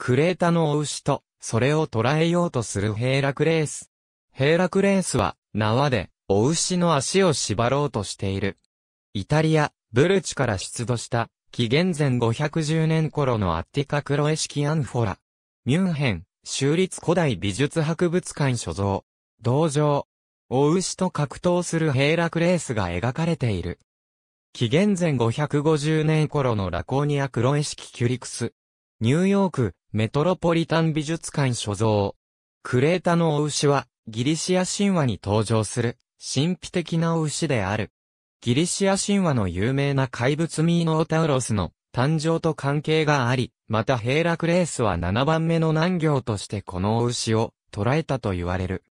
クレータのお牛と、それを捉えようとするヘイラクレース。ヘイラクレースは、縄で、お牛の足を縛ろうとしている。イタリア、ブルチから出土した、紀元前510年頃のアッティカクロエ式アンフォラ。ミュンヘン、州立古代美術博物館所蔵。道場。お牛と格闘するヘイラクレースが描かれている。紀元前550年頃のラコーニアクロエ式キュリクス。ニューヨーク、メトロポリタン美術館所蔵。クレータのお牛は、ギリシア神話に登場する、神秘的なお牛である。ギリシア神話の有名な怪物ミーノータウロスの誕生と関係があり、またヘイラクレースは7番目の難行としてこのお牛を捉えたと言われる。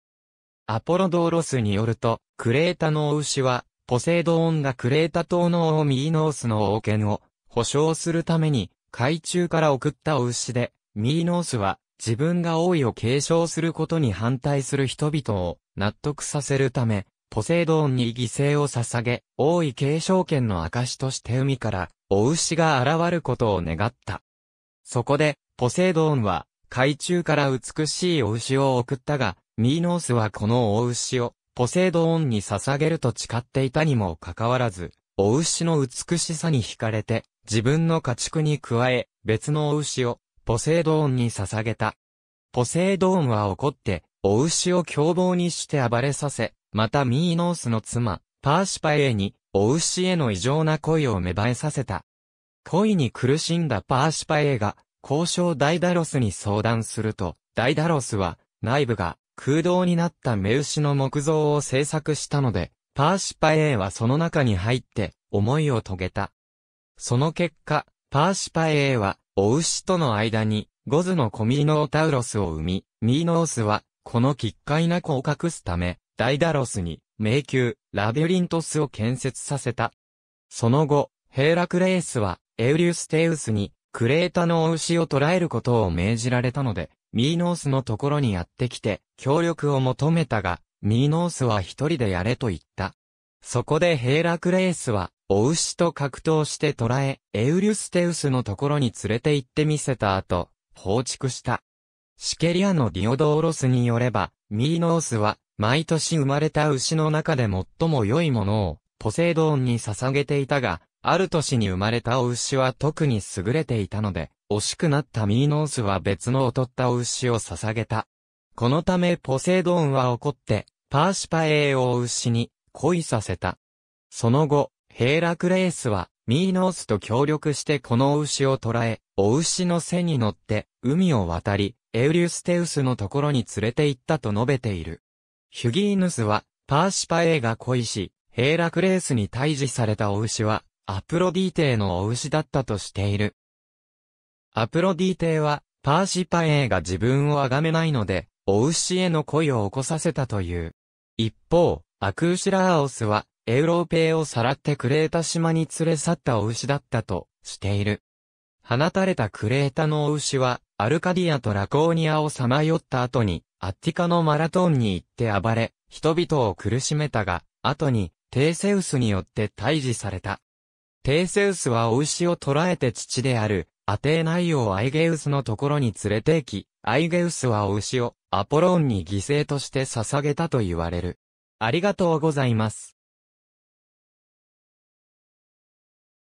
アポロドーロスによると、クレータのお牛は、ポセイドオンがクレータ島の王ミーノースの王権を保証するために海中から送ったお牛で、ミーノースは自分が王位を継承することに反対する人々を納得させるため、ポセイドンに犠牲を捧げ、王位継承権の証として海からお牛が現ることを願った。そこで、ポセイドンは海中から美しいお牛を送ったが、ミーノースはこのお牛をポセイドンに捧げると誓っていたにもかかわらず、お牛の美しさに惹かれて、自分の家畜に加え、別のお牛を、ポセイドーンに捧げた。ポセイドーンは怒って、お牛を凶暴にして暴れさせ、またミーノースの妻、パーシパエに、お牛への異常な恋を芽生えさせた。恋に苦しんだパーシパエが、交渉ダイダロスに相談すると、ダイダロスは、内部が空洞になった目牛の木像を制作したので、パーシパエはその中に入って、思いを遂げた。その結果、パーシパエーは、お牛との間に、ゴズのコミーノータウロスを生み、ミーノースは、この奇怪な子を隠すため、ダイダロスに、迷宮、ラビュリントスを建設させた。その後、ヘーラクレースは、エウリュステウスに、クレータのお牛を捕らえることを命じられたので、ミーノースのところにやってきて、協力を求めたが、ミーノースは一人でやれと言った。そこでヘーラクレースは、お牛と格闘して捕らえ、エウリュステウスのところに連れて行ってみせた後、放逐した。シケリアのディオドーロスによれば、ミーノースは、毎年生まれた牛の中で最も良いものを、ポセイドーンに捧げていたが、ある年に生まれたお牛は特に優れていたので、惜しくなったミーノースは別の劣ったお牛を捧げた。このためポセイドーンは怒って、パーシパエーを牛に恋させた。その後、ヘーラクレースは、ミーノースと協力してこの牛を捕らえ、お牛の背に乗って、海を渡り、エウリュステウスのところに連れて行ったと述べている。ヒュギーヌスは、パーシパエーが恋し、ヘーラクレースに退治されたお牛は、アプロディーテーのお牛だったとしている。アプロディーテーは、パーシパエーが自分を崇めないので、お牛への恋を起こさせたという。一方、アクーシラーオスは、エウローペイをさらってクレータ島に連れ去ったお牛だったとしている。放たれたクレータのお牛は、アルカディアとラコーニアをさまよった後に、アッティカのマラトンに行って暴れ、人々を苦しめたが、後に、テイセウスによって退治された。テイセウスはお牛を捕らえて父である、アテーナイオアイゲウスのところに連れて行き、アイゲウスはお牛をアポロンに犠牲として捧げたと言われる。ありがとうございます。